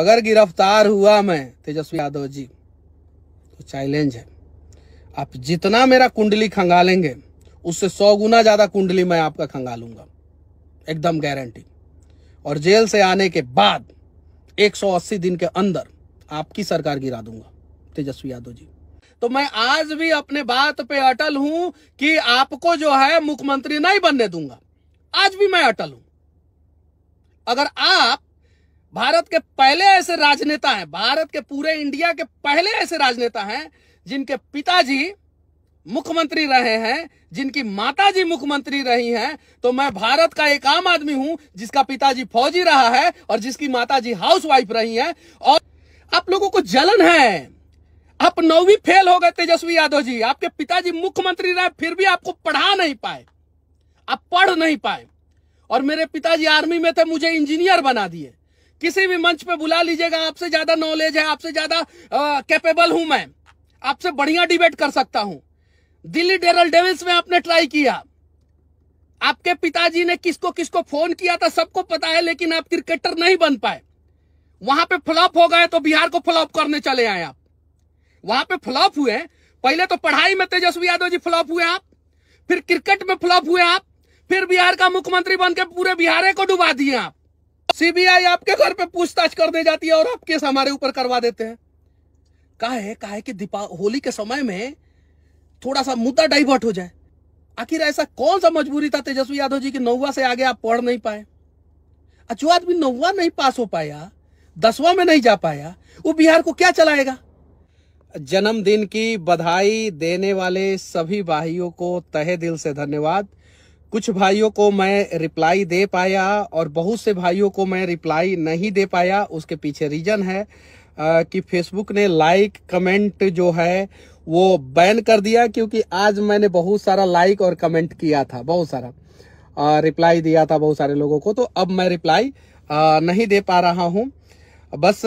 अगर गिरफ्तार हुआ मैं तेजस्वी यादव जी तो चैलेंज है आप जितना मेरा कुंडली खंगालेंगे उससे सौ गुना ज्यादा कुंडली मैं आपका खंगालूंगा एकदम गारंटी और जेल से आने के बाद 180 दिन के अंदर आपकी सरकार गिरा दूंगा तेजस्वी यादव जी तो मैं आज भी अपने बात पे अटल हूं कि आपको जो है मुख्यमंत्री नहीं बनने दूंगा आज भी मैं अटल हूं अगर आप भारत के पहले ऐसे राजनेता हैं भारत के पूरे इंडिया के पहले ऐसे राजनेता हैं जिनके पिताजी मुख्यमंत्री रहे हैं जिनकी माताजी मुख्यमंत्री रही हैं तो मैं भारत का एक आम आदमी हूं जिसका पिताजी फौजी रहा है और जिसकी माताजी हाउसवाइफ रही हैं और आप लोगों को जलन है आप नौवीं फेल हो गए तेजस्वी यादव जी आपके पिताजी मुख्यमंत्री रहे फिर भी आपको पढ़ा नहीं पाए आप पढ़ नहीं पाए और मेरे पिताजी आर्मी में थे मुझे इंजीनियर बना दिए किसी भी मंच पे बुला लीजिएगा आपसे ज्यादा नॉलेज है आपसे ज्यादा कैपेबल हूं मैं आपसे बढ़िया डिबेट कर सकता हूं दिल्ली डेरल डेविल्स में आपने ट्राई किया आपके पिताजी ने किसको किसको फोन किया था सबको पता है लेकिन आप क्रिकेटर नहीं बन पाए वहां पे फ्लॉप हो गए तो बिहार को फ्लॉप करने चले आए आप वहां पे फ्लॉप हुए पहले तो पढ़ाई में तेजस्वी यादव जी फ्लॉप हुए आप फिर क्रिकेट में फ्लॉप हुए आप फिर बिहार का मुख्यमंत्री बनकर पूरे बिहार को डुबा दिए आप सीबीआई आपके घर पे पूछताछ कर दे जाती है और आप केस हमारे ऊपर करवा देते हैं कहा है कहा है कि दीपा होली के समय में थोड़ा सा मुद्दा डाइवर्ट हो जाए आखिर ऐसा कौन सा मजबूरी था तेजस्वी यादव जी की नौवा से आगे आप पढ़ नहीं पाए जो आदमी नौवा नहीं पास हो पाया दसवा में नहीं जा पाया वो बिहार को क्या चलाएगा जन्मदिन की बधाई देने वाले सभी भाइयों को तहे दिल से धन्यवाद कुछ भाइयों को मैं रिप्लाई दे पाया और बहुत से भाइयों को मैं रिप्लाई नहीं दे पाया उसके पीछे रीजन है आ, कि फेसबुक ने लाइक कमेंट जो है वो बैन कर दिया क्योंकि आज मैंने बहुत सारा लाइक और कमेंट किया था बहुत सारा आ, रिप्लाई दिया था बहुत सारे लोगों को तो अब मैं रिप्लाई आ, नहीं दे पा रहा हूँ बस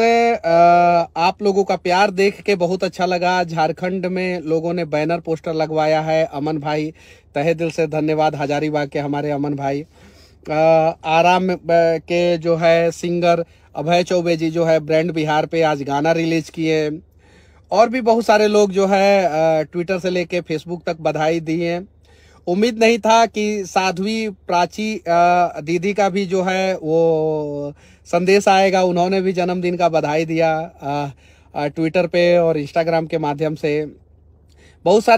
आप लोगों का प्यार देख के बहुत अच्छा लगा झारखंड में लोगों ने बैनर पोस्टर लगवाया है अमन भाई तहे दिल से धन्यवाद हजारीबाग के हमारे अमन भाई आराम के जो है सिंगर अभय चौबे जी जो है ब्रांड बिहार पे आज गाना रिलीज किए और भी बहुत सारे लोग जो है ट्विटर से लेके फेसबुक तक बधाई दिए उम्मीद नहीं था कि साध्वी प्राची दीदी का भी जो है वो संदेश आएगा उन्होंने भी जन्मदिन का बधाई दिया ट्विटर पे और इंस्टाग्राम के माध्यम से बहुत सारे